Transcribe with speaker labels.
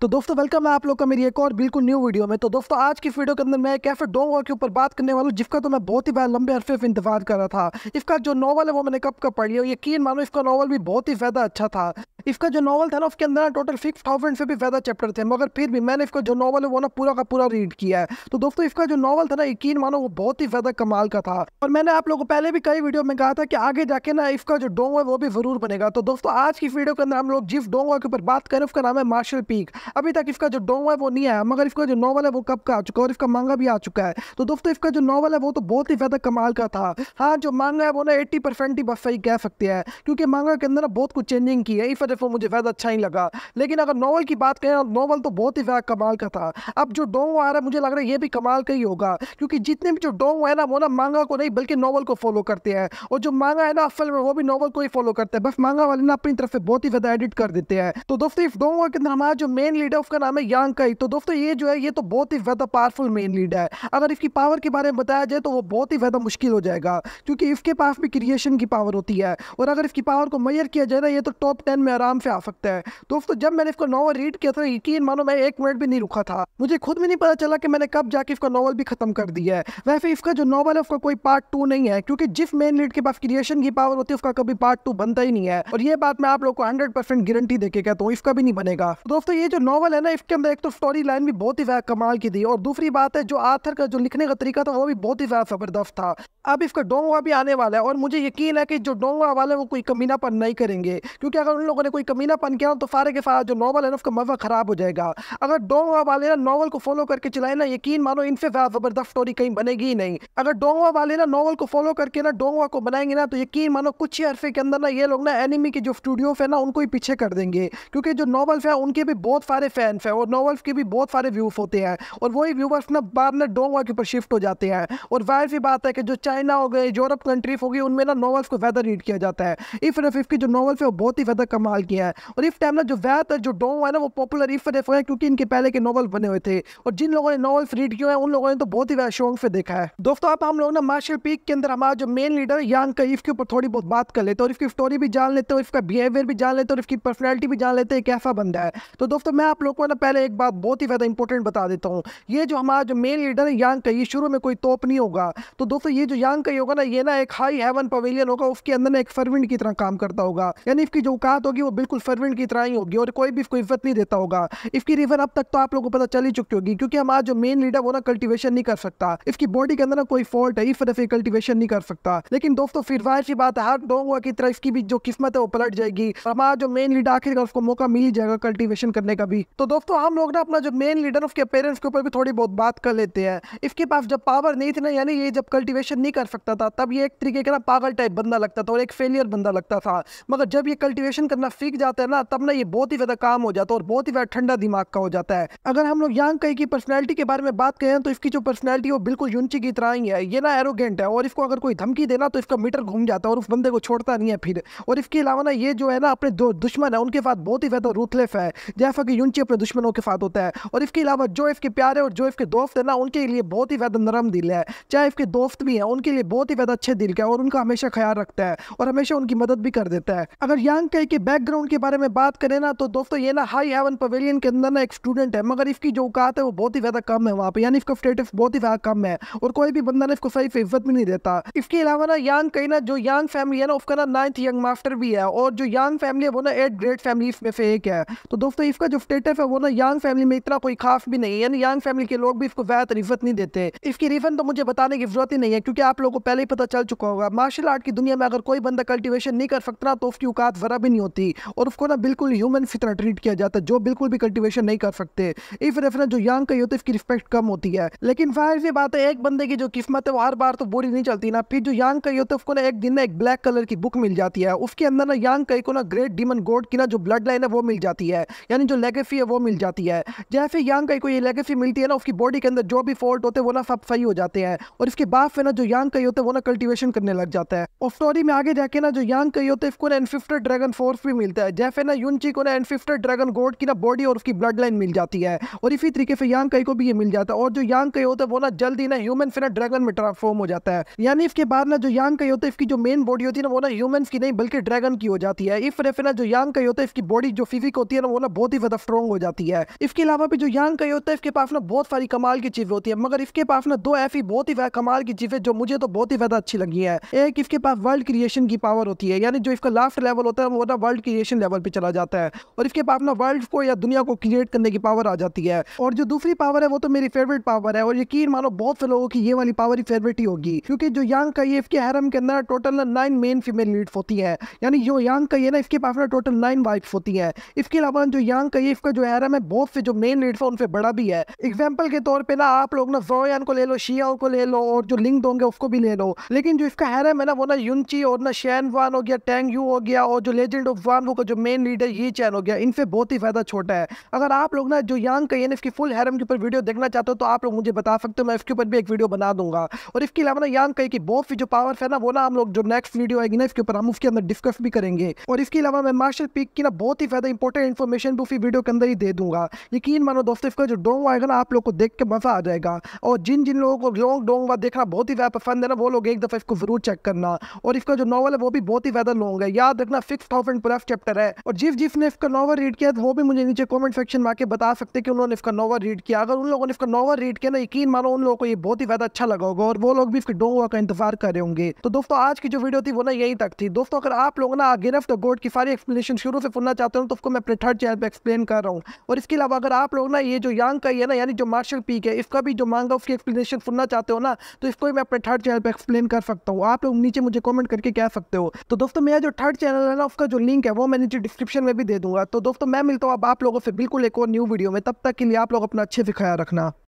Speaker 1: तो दोस्तों वेलकम है आप लोग का मेरी एक और बिल्कुल न्यू वीडियो में तो दोस्तों आज की वीडियो के अंदर मैं कैफे ऐसे डोंगा के ऊपर बात करने वाला हूँ जिसका तो मैं बहुत ही बड़ा लंबे अरफे इंतजार कर रहा था इसका जो नॉवल है वो मैंने कब कब पढ़ी है यकीन मानो इसका नॉवल भी बहुत ही ज़्यादा अच्छा था इसका जो नॉवल था ना उसके अंदर टोटल सिक्स थाउजेंड से भी ज़्यादा चैप्टर थे मगर फिर भी मैंने इसका जो नॉवल है वो ना पूरा का पूरा रीड किया है तो दोस्तों इसका जो नॉवल था ना यकीन मानो वो बहुत ही ज़्यादा कमाल का था और मैंने आप लोगों को पहले भी कई वीडियो में कहा था कि आगे जाके ना इसका जो डोंग है वो भी ज़रूर बनेगा तो दोस्तों आज की वीडियो के अंदर हम लोग जिस डोंगो के ऊपर बात करें उसका नाम है मार्शल पीक अभी तक इसका जो डोंग है वो नहीं आया मगर इसका जो नॉवल है वो कब का आ चुका है और इसका मांगा भी आ चुका है तो दोस्तों इसका जो नॉवल है वो तो बहुत ही ज़्यादा कमाल का था हाँ जो मांगा है वो ना एट्टी परसेंट ही बस सही कह सकते हैं क्योंकि मांगा के अंदर ना बहुत कुछ चेंजिंग की है इस वजह मुख्तलिफ वो मुझे वैद अच्छा ही लगा लेकिन अगर नावल की बात करें और नावल तो बहुत ही वैद कमाल का था अब जो डोंग आ रहा है मुझे लग रहा है ये भी कमाल का ही होगा क्योंकि जितने भी जो डोंग है ना वो ना मांगा को नहीं बल्कि नावल को फॉलो करते हैं और जो मांगा है ना असल में वो भी नावल को ही फॉलो करते हैं बस मांगा वाले ना अपनी तरफ से बहुत ही ज़्यादा एडिट कर देते हैं तो दोस्तों इस डोंग के अंदर हमारा जो मेन लीडर उसका नाम है यांग काई तो दोस्तों ये जो है ये तो बहुत ही ज़्यादा पावरफुल मेन लीडर है अगर इसकी पावर के बारे में बताया जाए तो वो बहुत ही ज़्यादा मुश्किल हो जाएगा क्योंकि इसके पास भी क्रिएशन की पावर होती है और अगर इसकी पावर को मैयर किया जाए ना ये तो टॉप टेन में आराम से आ सकता है दोस्तों जब मैंने इसको नॉवल रीड किया था यकीन मानो मैं एक मिनट भी नहीं रुका था मुझे खुद भी नहीं पता चला कि मैंने कब जाके इसका नॉवल भी खत्म कर दिया है वैसे इसका जो नॉवल है उसका कोई पार्ट टू नहीं है क्योंकि जिस मेन लीड के पास क्रिएशन की पावर होती है उसका कभी पार्ट टू बनता ही नहीं है और ये बात मैं आप लोग को हंड्रेड परसेंट गारंटी देके कहता हूँ इसका भी नहीं बनेगा दोस्तों ये जो नॉवल है ना इसके अंदर एक तो स्टोरी लाइन भी बहुत ही ज्यादा कमाल की थी और दूसरी बात है जो आथर का जो लिखने का तरीका था वो भी बहुत ही ज्यादा जबरदस्त था अब इसका डोंगवा भी आने वाला है और मुझे यकीन है कि जो डोंगवा वाले वो कोई कमीना पर नहीं करेंगे क्योंकि अगर उन लोगों ने कोई कमीना पन किया तो फारे के फारा जो नावल है ना उसका मज़ा ख़राब हो जाएगा अगर डोंगवा वाले ना नावल को फॉलो करके चलाए ना यकीन मानो इनसे ज़्यादा ज़बरदस्त स्टोरी कहीं बनेगी ही नहीं अगर डोंगवा वाले ना नावल को फॉलो करके ना डोंगवा को बनाएंगे ना तो यकीन मानो कुछ ही अरसे के अंदर ना ये लोग ना एनिमी के जो स्टूडियो है ना उनको ही पीछे कर देंगे क्योंकि जो नावल्स हैं उनके भी बहुत सारे फैंस हैं और नावल्स के भी बहुत सारे व्यूज होते हैं और वही व्यूवर्स ना बार ना डोंगवा के ऊपर शिफ्ट हो जाते हैं और जाहिर सी बात है कि जो चाइना हो गए यूरोप कंट्रीज होगी उनमें ना नावल्स को ज़्यादा रीड किया जाता है इफ रफ इफ की जो नावल्स है वो बहुत ही ज़्यादा कमा इस्तेमाल किया है और इफ़ टाइम ना जो ज़्यादातर जो डोम है ना वो पॉपुलर इफ़ रेफ है क्योंकि इनके पहले के नॉवल बने हुए थे और जिन लोगों ने नॉवल्स रीड किए हैं उन लोगों ने तो बहुत ही ज़्यादा शौक से देखा है दोस्तों आप हम लोग ना मार्शल पीक के अंदर हमारा जो मेन लीडर यान इफ के ऊपर थोड़ी बहुत बात कर लेते हैं और इसकी स्टोरी भी जान लेते हैं इसका बिहेवियर भी जान लेते हैं और इसकी पर्सनैलिटी भी जान लेते हैं कैसा बंदा है तो दोस्तों मैं आप लोग को ना पहले एक बात बहुत ही ज़्यादा इंपॉर्टेंट बता देता हूँ ये जो हमारा जो मेन लीडर है यांग कई शुरू में कोई तोप नहीं होगा तो दोस्तों ये जो यांग कई होगा ना ये ना एक हाई हेवन पवेलियन होगा उसके अंदर ना एक सर्वेंट की तरह काम करता होगा यानी इसकी जो औकात होगी वो बिल्कुल फर्वेंट की तरह ही होगी और कोई भी कोई इज्जत नहीं देता होगा इसकी रीज़न अब तक तो आप लोगों को पता चल ही चुकी होगी क्योंकि हमारा जो मेन लीडर वो ना कल्टिवेशन नहीं कर सकता इसकी बॉडी के अंदर ना कोई फॉल्ट है इस वजह से कल्टिवेशन नहीं कर सकता लेकिन दोस्तों फिर जाहिर सी बात है हर डोंगुआ की तरह इसकी भी जो किस्मत है वो पलट जाएगी हमारा जो मेन लीडर आखिरकार उसको मौका मिल जाएगा कल्टिवेशन करने का भी तो दोस्तों हम लोग ना अपना जो मेन लीडर उसके पेरेंट्स के ऊपर भी थोड़ी बहुत बात कर लेते हैं इसके पास जब पावर नहीं थी ना यानी ये जब कल्टिवेशन नहीं कर सकता था तब ये एक तरीके का ना पागल टाइप बंदा लगता था और एक फेलियर बंदा लगता था मगर जब ये कल्टिवेशन करना सीख जाते हैं ना तब ना ये बहुत ही ज़्यादा काम हो जाता है और बहुत ही ज़्यादा ठंडा दिमाग का हो जाता है अगर हम लोग यांग कई की पर्सनैलिटी के बारे में बात करें तो इसकी जो पर्सनैलिटी वो बिल्कुल यूनची की तरह ही है ये ना एरोगेंट है और इसको अगर कोई धमकी देना तो इसका मीटर घूम जाता है और उस बंदे को छोड़ता नहीं है फिर और इसके अलावा ना ये जो है ना अपने दो दुश्मन है उनके साथ बहुत ही ज़्यादा रूथलेस है जैसा कि यूनची अपने दुश्मनों के साथ होता है और इसके अलावा जो इसके प्यारे और जो इसके दोस्त है ना उनके लिए बहुत ही ज़्यादा नरम दिल है चाहे इसके दोस्त भी हैं उनके लिए बहुत ही ज़्यादा अच्छे दिल का और उनका हमेशा ख्याल रखता है और हमेशा उनकी मदद भी कर देता है अगर यांग कई के बैक बैकग्राउंड के बारे में बात करें ना तो दोस्तों ये ना हाई हेवन पवेलियन के अंदर ना एक स्टूडेंट है मगर इसकी जो औकात है वो बहुत ही ज़्यादा कम है वहाँ पे यानी इसका स्टेटस बहुत ही ज़्यादा कम है और कोई भी बंदा ना इसको सही से इज्जत भी नहीं देता इसके अलावा ना यंग कहीं ना जो यंग फैमिली है ना उसका ना नाइन्थ यंग मास्टर भी है और जो यंग फैमिली है वो ना एट ग्रेट फैमिली में से एक है तो दोस्तों इसका जो स्टेटस है वो ना यंग फैमिली में इतना कोई खास भी नहीं है यानी यंग फैमिली के लोग भी इसको ज़्यादातर इज्जत नहीं देते इसकी रीज़न तो मुझे बताने की जरूरत ही नहीं है क्योंकि आप लोगों को पहले ही पता चल चुका होगा मार्शल आर्ट की दुनिया में अगर कोई बंदा कल्टिवेशन नहीं कर सकता तो उसकी औकात ज़रा भी नहीं होती और उसको ना बिल्कुल ह्यूमन की तरह ट्रीट किया जाता है जो बिल्कुल भी कल्टिवेशन नहीं कर सकते इफ रेफरेंस जो यंग का होती की रिस्पेक्ट कम होती है लेकिन फायर से बात है एक बंदे की जो किस्मत है वो हर बार तो बुरी नहीं चलती ना फिर जो यंग का होता को ना एक दिन ना एक ब्लैक कलर की बुक मिल जाती है उसके अंदर ना यंग कई को ना ग्रेट डिमन गोड की ना जो ब्लड लाइन है वो मिल जाती है यानी जो लेगेफी है वो मिल जाती है जैसे यंग कई को ये लेगेफी मिलती है ना उसकी बॉडी के अंदर जो भी फॉल्ट होते हैं वो ना सब सही हो जाते हैं और इसके बाद फिर ना जो यंग कई होते हैं वो ना कल्टिवेशन करने लग जाता है और स्टोरी में आगे जाके ना जो यंग कई होते हैं ड्रैगन फोर्स भी मिलता है जैफे ना यूनची को ना एनफिफ्टर ड्रैगन गोड की ना बॉडी और उसकी ब्लड लाइन मिल जाती है और इसी तरीके से यांग कई को भी ये मिल जाता है और जो यांग कई होता है वो ना जल्दी ना ह्यूमन फिर ड्रैगन में ट्रांसफॉर्म हो जाता है यानी इसके बाद ना जो यांग कई होता है इसकी जो मेन बॉडी होती है ना वो ना ह्यूमन की नहीं बल्कि ड्रैगन की हो जाती है इस वजह ना जो यांग कई होता है इसकी बॉडी जो फिजिक होती है ना वो ना बहुत ही ज्यादा स्ट्रॉन्ग हो जाती है इसके अलावा भी जो यांग कई होता है इसके पास ना बहुत सारी कमाल की चीज होती है मगर इसके पास ना दो ऐसी बहुत ही कमाल की चीजें जो मुझे तो बहुत ही ज्यादा अच्छी लगी है एक इसके पास वर्ल्ड क्रिएशन की पावर होती है यानी जो इसका लास्ट लेवल होता है वो ना वर्ल्ड की क्रिएशन लेवल पे चला जाता है और इसके बाद ना वर्ल्ड को या दुनिया को क्रिएट करने की पावर आ जाती है और जो दूसरी पावर है वो तो मेरी फेवरेट पावर है और यकीन मानो बहुत से लोगों की ये वाली पावर ही फेवरेट ही होगी क्योंकि जो यंग का ये इसके हैरम के अंदर total nine main female leads होती है यानी जो यंग का ये ना इसके पास ना टोटल नाइन वाइफ होती है इसके अलावा जो यंग का ये इसका जो हैरम है बहुत से जो मेन लीड्स है उनसे बड़ा भी है एग्जाम्पल के तौर पर ना आप लोग ना जोयान को ले लो शिया को ले लो और जो लिंग दोगे उसको भी ले लो लेकिन जो इसका हैरम है ना वो ना युनची और ना शैन वान हो गया टैंग यू हो गया और जो लेजेंड ऑफ पाकिस्तान का जो मेन लीडर ये चैनल हो गया इन पर बहुत ही फ़ायदा छोटा है अगर आप लोग ना जो यांग कैन इसकी फुल हैरम के ऊपर वीडियो देखना चाहते हो तो आप लोग मुझे बता सकते हो मैं इसके ऊपर भी एक वीडियो बना दूंगा और इसके अलावा ना यंग कहीं की बोफ जो पावर है ना वो ना हम लोग जो नेक्स्ट वीडियो आएगी ना इसके ऊपर हम उसके अंदर डिस्कस भी करेंगे और इसके अलावा मैं मार्शल पीक की ना बहुत ही फायदा इंपॉर्टेंट इन्फॉर्मेशन भी उसी वीडियो के अंदर ही दे दूंगा यकीन मानो दोस्तों इसका जो डोंग आएगा ना आप लोग को देख के मज़ा आ जाएगा और जिन जिन लोगों को लॉन्ग डोंग वा देखना बहुत ही ज़्यादा पसंद है ना वो लोग एक दफ़ा इसको ज़रूर चेक करना और इसका जो नॉवल है वो भी बहुत ही ज़्यादा लॉन्ग है याद रखना six thousand plus last chapter है और जिस जिसने इसका नोवा रीड किया तो वो भी मुझे नीचे कॉमेंट सेक्शन में आके बता सकते कि उन्होंने इसका नोवा रीड किया अगर उन लोगों ने इसका नोवा रीड किया ना यकीन मानो उन लोगों को ये बहुत ही ज्यादा अच्छा लगा होगा और वो लोग भी इसके डोंगवा का इंतजार कर रहे होंगे तो दोस्तों आज की जो वीडियो थी वो ना यही तक थी दोस्तों अगर आप लोग ना गिरफ्ट गोड की सारी एक्सप्लेनेशन शुरू से सुनना चाहते हो तो उसको मैं अपने थर्ड चैनल पर एक्सप्लेन कर रहा हूँ और इसके अलावा अगर आप लोग ना ये जो यंग का ही है ना यानी जो मार्शल पीक है इसका भी जो मांगा उसकी एक्सप्लेनेशन सुनना चाहते हो ना तो इसको भी मैं अपने थर्ड चैनल पर एक्सप्लेन कर सकता हूँ आप लोग नीचे मुझे कॉमेंट करके कह सकते हो तो दोस्तों मेरा जो थर्ड चैनल है ना उसका जो लिंक है वो मैंने नीचे डिस्क्रिप्शन में भी दे दूंगा तो दोस्तों मैं मिलता हूँ अब आप लोगों से बिल्कुल एक और न्यू वीडियो में तब तक के लिए आप लोग अपना अच्छे से ख्याल रखना